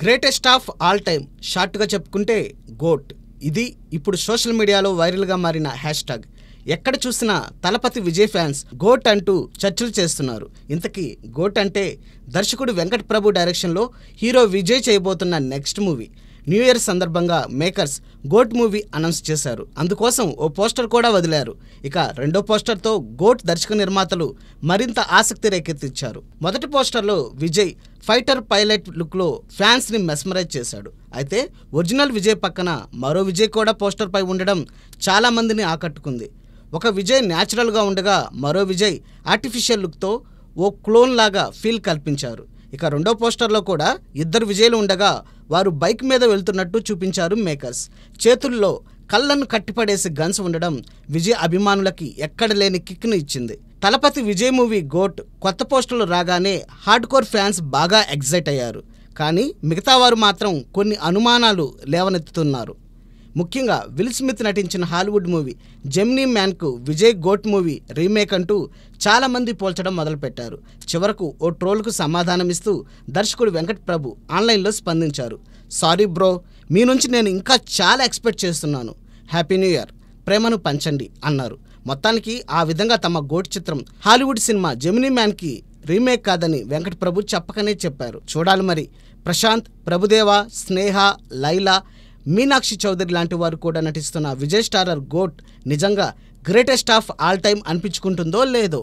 greatest of all time షార్ట్గా చెప్పుకుంటే goat ఇది ఇప్పుడు సోషల్ మీడియాలో వైరల్గా మారిన హ్యాష్ ట్యాగ్ ఎక్కడ చూసినా తలపతి విజయ్ ఫ్యాన్స్ గోట్ అంటూ చర్చలు చేస్తున్నారు ఇంతకీ గోట్ అంటే దర్శకుడు వెంకట్ ప్రభు డైరెక్షన్లో హీరో విజయ్ చేయబోతున్న నెక్స్ట్ మూవీ న్యూ ఇయర్ సందర్భంగా మేకర్స్ గోట్ మూవీ అనౌన్స్ చేశారు అందుకోసం ఓ పోస్టర్ కూడా వదిలారు ఇక రెండో పోస్టర్తో గోట్ దర్శక నిర్మాతలు మరింత ఆసక్తి రేకెత్తించారు మొదటి పోస్టర్లో విజయ్ ఫైటర్ పైలట్ లుక్లో ఫ్యాన్స్ని మెస్మరైజ్ చేశాడు అయితే ఒరిజినల్ విజయ్ పక్కన మరో విజయ్ కూడా పోస్టర్పై ఉండడం చాలామందిని ఆకట్టుకుంది ఒక విజయ్ న్యాచురల్గా ఉండగా మరో విజయ్ ఆర్టిఫిషియల్ లుక్తో ఓ క్లోన్ లాగా ఫీల్ కల్పించారు ఇక రెండో పోస్టర్లో కూడా ఇద్దరు విజయ్లు ఉండగా వారు బైక్ మీద వెళ్తున్నట్టు చూపించారు మేకర్స్ చేతుల్లో కళ్ళను కట్టిపడేసి గన్స్ ఉండడం విజయ్ అభిమానులకి ఎక్కడ లేని కిక్ను ఇచ్చింది తలపతి విజయ్ మూవీ గోట్ కొత్త పోస్టులు రాగానే హార్డ్ కోర్ ఫ్యాన్స్ బాగా ఎగ్జైట్ అయ్యారు కానీ మిగతా వారు మాత్రం కొన్ని అనుమానాలు లేవనెత్తుతున్నారు ముఖ్యంగా విల్ స్మిత్ నటించిన హాలీవుడ్ మూవీ జెమ్నీ మ్యాన్కు విజయ్ గోట్ మూవీ రీమేక్ అంటూ చాలామంది పోల్చడం మొదలుపెట్టారు చివరకు ఓ ట్రోల్కు సమాధానమిస్తూ దర్శకుడు వెంకట్ ప్రభు ఆన్లైన్లో స్పందించారు సారీ బ్రో మీ నుంచి నేను ఇంకా చాలా ఎక్స్పెక్ట్ చేస్తున్నాను హ్యాపీ న్యూ ఇయర్ ప్రేమను పంచండి అన్నారు మొత్తానికి ఆ విధంగా తమ గోటి చిత్రం హాలీవుడ్ సినిమా జెమినీ మ్యాన్కి రీమేక్ కాదని వెంకట ప్రభు చెప్పకనే చెప్పారు చూడాలి మరి ప్రశాంత్ ప్రభుదేవ స్నేహ లైలా మీనాక్షి చౌదరి లాంటి వారు కూడా నటిస్తున్న విజయ్ స్టారర్ గోట్ నిజంగా గ్రేటెస్ట్ ఆఫ్ ఆల్ టైమ్ అనిపించుకుంటుందో లేదో